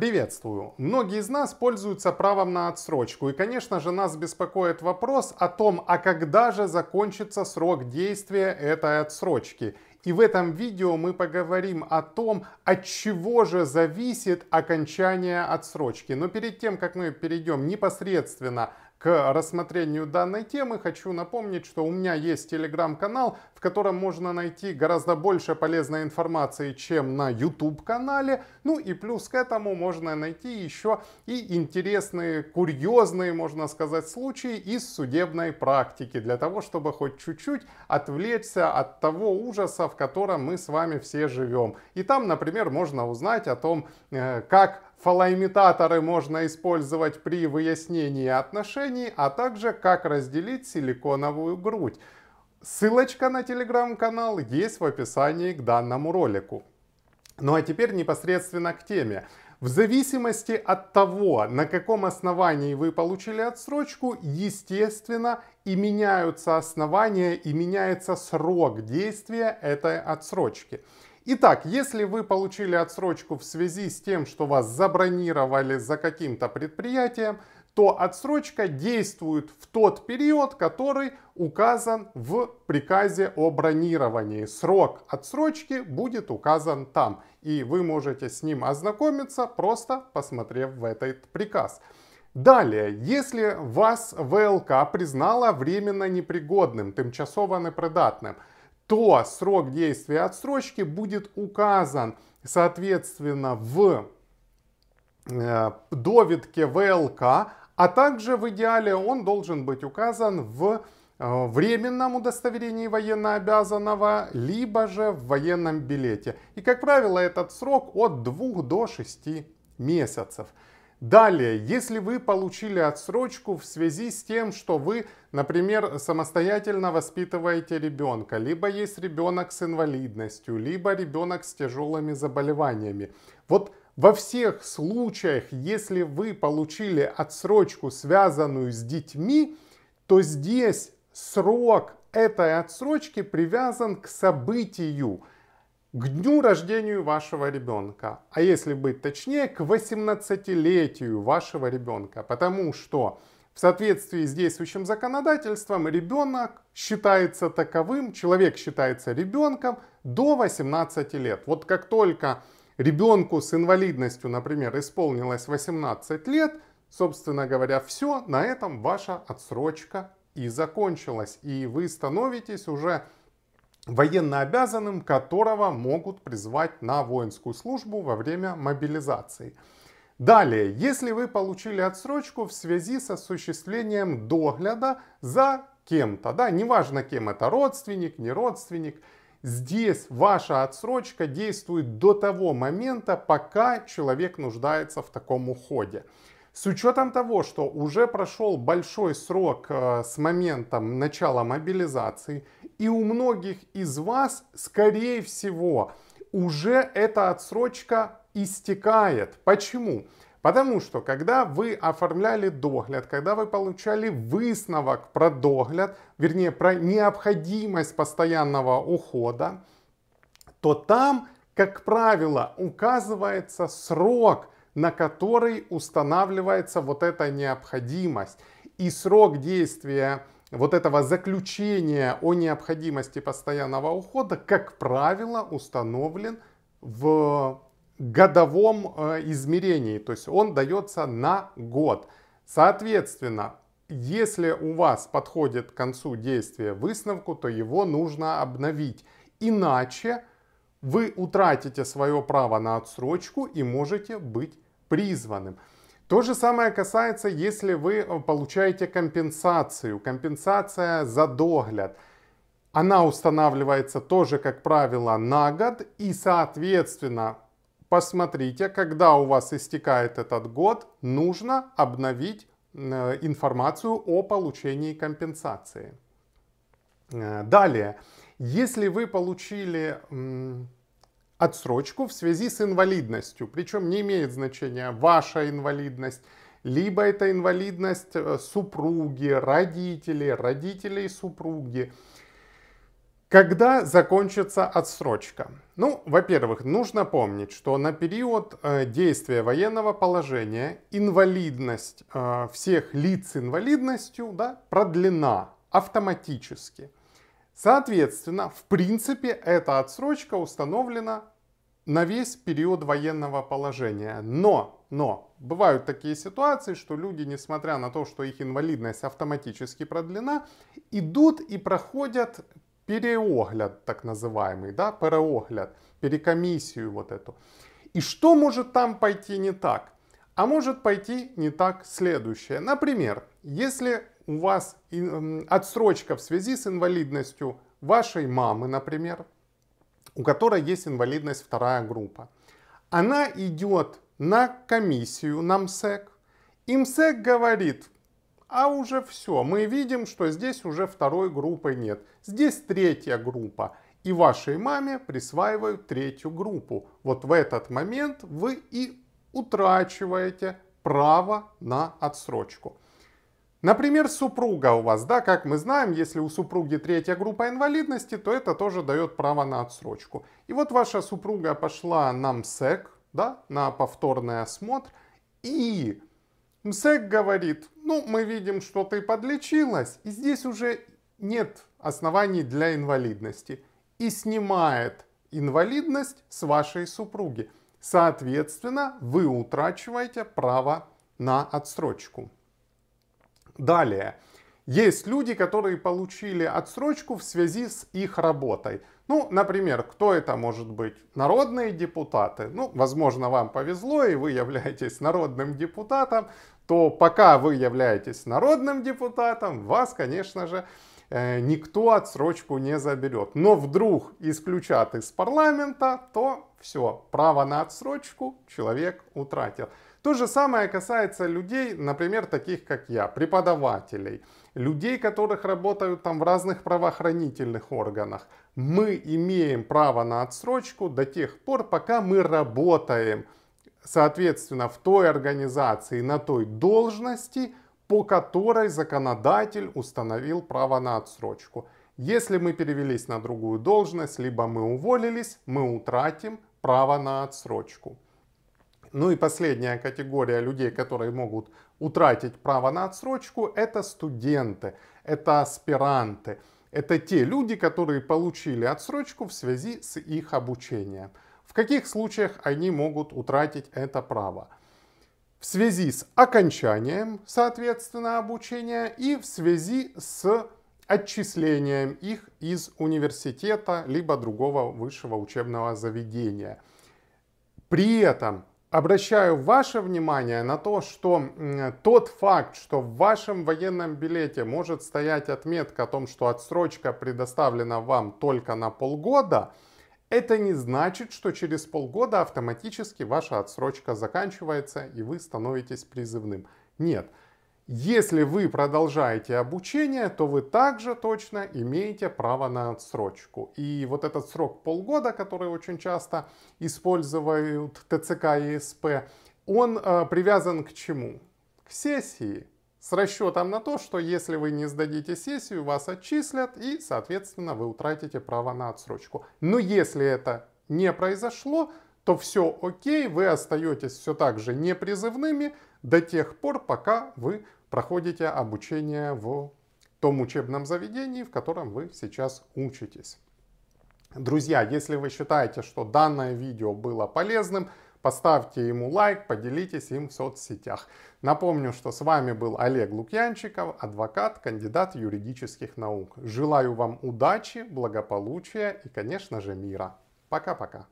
Приветствую! Многие из нас пользуются правом на отсрочку, и, конечно же, нас беспокоит вопрос о том, а когда же закончится срок действия этой отсрочки. И в этом видео мы поговорим о том, от чего же зависит окончание отсрочки. Но перед тем, как мы перейдем непосредственно к рассмотрению данной темы, хочу напомнить, что у меня есть телеграм-канал, в котором можно найти гораздо больше полезной информации, чем на YouTube-канале. Ну и плюс к этому можно найти еще и интересные, курьезные, можно сказать, случаи из судебной практики, для того, чтобы хоть чуть-чуть отвлечься от того ужаса, в котором мы с вами все живем. И там, например, можно узнать о том, э, как фалоимитаторы можно использовать при выяснении отношений, а также как разделить силиконовую грудь. Ссылочка на телеграм-канал есть в описании к данному ролику. Ну а теперь непосредственно к теме. В зависимости от того, на каком основании вы получили отсрочку, естественно, и меняются основания, и меняется срок действия этой отсрочки. Итак, если вы получили отсрочку в связи с тем, что вас забронировали за каким-то предприятием, то отсрочка действует в тот период, который указан в приказе о бронировании. Срок отсрочки будет указан там, и вы можете с ним ознакомиться, просто посмотрев в этот приказ. Далее, если вас ВЛК признала временно непригодным, тимчасово непридатним – то срок действия отсрочки будет указан, соответственно, в э, довидке ВЛК, а также в идеале он должен быть указан в э, временном удостоверении военнообязанного, либо же в военном билете. И, как правило, этот срок от 2 до 6 месяцев. Далее, если вы получили отсрочку в связи с тем, что вы, например, самостоятельно воспитываете ребенка, либо есть ребенок с инвалидностью, либо ребенок с тяжелыми заболеваниями. Вот во всех случаях, если вы получили отсрочку, связанную с детьми, то здесь срок этой отсрочки привязан к событию – к дню рождения вашего ребенка, а если быть точнее, к 18-летию вашего ребенка, потому что в соответствии с действующим законодательством ребенок считается таковым, человек считается ребенком до 18 лет. Вот как только ребенку с инвалидностью, например, исполнилось 18 лет, собственно говоря, все, на этом ваша отсрочка и закончилась. И вы становитесь уже военно обязанным, которого могут призвать на воинскую службу во время мобилизации. Далее, если вы получили отсрочку в связи с осуществлением догляда за кем-то, да, неважно кем это, родственник, не родственник, здесь ваша отсрочка действует до того момента, пока человек нуждается в таком уходе. С учетом того, что уже прошел большой срок э, с моментом начала мобилизации, и у многих из вас, скорее всего, уже эта отсрочка истекает. Почему? Потому что, когда вы оформляли догляд, когда вы получали висновок про догляд, вернее, про необходимость постоянного ухода, то там, как правило, указывается срок – на который устанавливается вот эта необходимость. И срок действия вот этого заключения о необходимости постоянного ухода, как правило, установлен в годовом э, измерении, то есть он дается на год. Соответственно, если у вас подходит к концу действия выставку, то его нужно обновить. Иначе вы утратите свое право на отсрочку и можете быть призванным. То же самое касается, если вы э, получаете компенсацию. Компенсация за догляд. Она устанавливается тоже, как правило, на год. И, соответственно, посмотрите, когда у вас истекает этот год, нужно обновить э, информацию о получении компенсации. Э, далее. Если вы получили отсрочку в связи с инвалидностью, причем не имеет значения ваша инвалидность, либо это инвалидность э, супруги, родители, родителей супруги. Когда закончится отсрочка? Ну, во-первых, нужно помнить, что на период э, действия военного положения инвалидность э, всех лиц с инвалидностью да, продлена автоматически. Соответственно, в принципе, эта отсрочка установлена на весь период военного положения. Но, но, бывают такие ситуации, что люди, несмотря на то, что их инвалидность автоматически продлена, идут и проходят переогляд, так называемый, да, переогляд, перекомиссию вот эту. И что может там пойти не так? А может пойти не так следующее. Например, если у вас отсрочка в связи с инвалидностью вашей мамы, например, у которой есть инвалидность вторая группа, она идет на комиссию, на МСЭК, и МСЭК говорит, а уже все, мы видим, что здесь уже второй группы нет, здесь третья группа, и вашей маме присваивают третью группу. Вот в этот момент вы и утрачиваете право на отсрочку. Например, супруга у вас, да, как мы знаем, если у супруги третья группа инвалидности, то это тоже дает право на отсрочку. И вот ваша супруга пошла на МСЭК, да, на повторный осмотр, и МСЭК говорит, ну, мы видим, что ты подлечилась, и здесь уже нет оснований для инвалидности, и снимает инвалидность с вашей супруги. Соответственно, вы утрачиваете право на отсрочку. Далее. Есть люди, которые получили отсрочку в связи с их работой. Ну, например, кто это может быть? Народные депутаты. Ну, возможно, вам повезло, и вы являетесь народным депутатом, то пока вы являетесь народным депутатом, вас, конечно же, э, никто отсрочку не заберет. Но вдруг исключат из парламента, то все, право на отсрочку человек утратил. То же самое касается людей, например, таких как я, преподавателей, людей, которых работают там в разных правоохранительных органах. Мы имеем право на отсрочку до тех пор, пока мы работаем, соответственно, в той организации, на той должности, по которой законодатель установил право на отсрочку. Если мы перевелись на другую должность, либо мы уволились, мы утратим право на отсрочку. Ну и последняя категория людей, которые могут утратить право на отсрочку, это студенты, это аспиранты. Это те люди, которые получили отсрочку в связи с их обучением. В каких случаях они могут утратить это право? В связи с окончанием, соответственно, обучения и в связи с отчислением их из университета либо другого высшего учебного заведения. При этом Обращаю ваше внимание на то, что тот факт, что в вашем военном билете может стоять отметка о том, что отсрочка предоставлена вам только на полгода, это не значит, что через полгода автоматически ваша отсрочка заканчивается и вы становитесь призывным. Нет, если вы продолжаете обучение, то вы также точно имеете право на отсрочку. И вот этот срок полгода, который очень часто используют ТЦК и СП, он э, привязан к чему? К сессии. С расчетом на то, что если вы не сдадите сессию, вас отчислят и, соответственно, вы утратите право на отсрочку. Но если это не произошло, то все окей, вы остаетесь все так же непризывными до тех пор, пока вы проходите обучение в том учебном заведении, в котором вы сейчас учитесь. Друзья, если вы считаете, что данное видео было полезным, поставьте ему лайк, поделитесь им в соцсетях. Напомню, что с вами был Олег Лукьянчиков, адвокат, кандидат юридических наук. Желаю вам удачи, благополучия и, конечно же, мира. Пока-пока.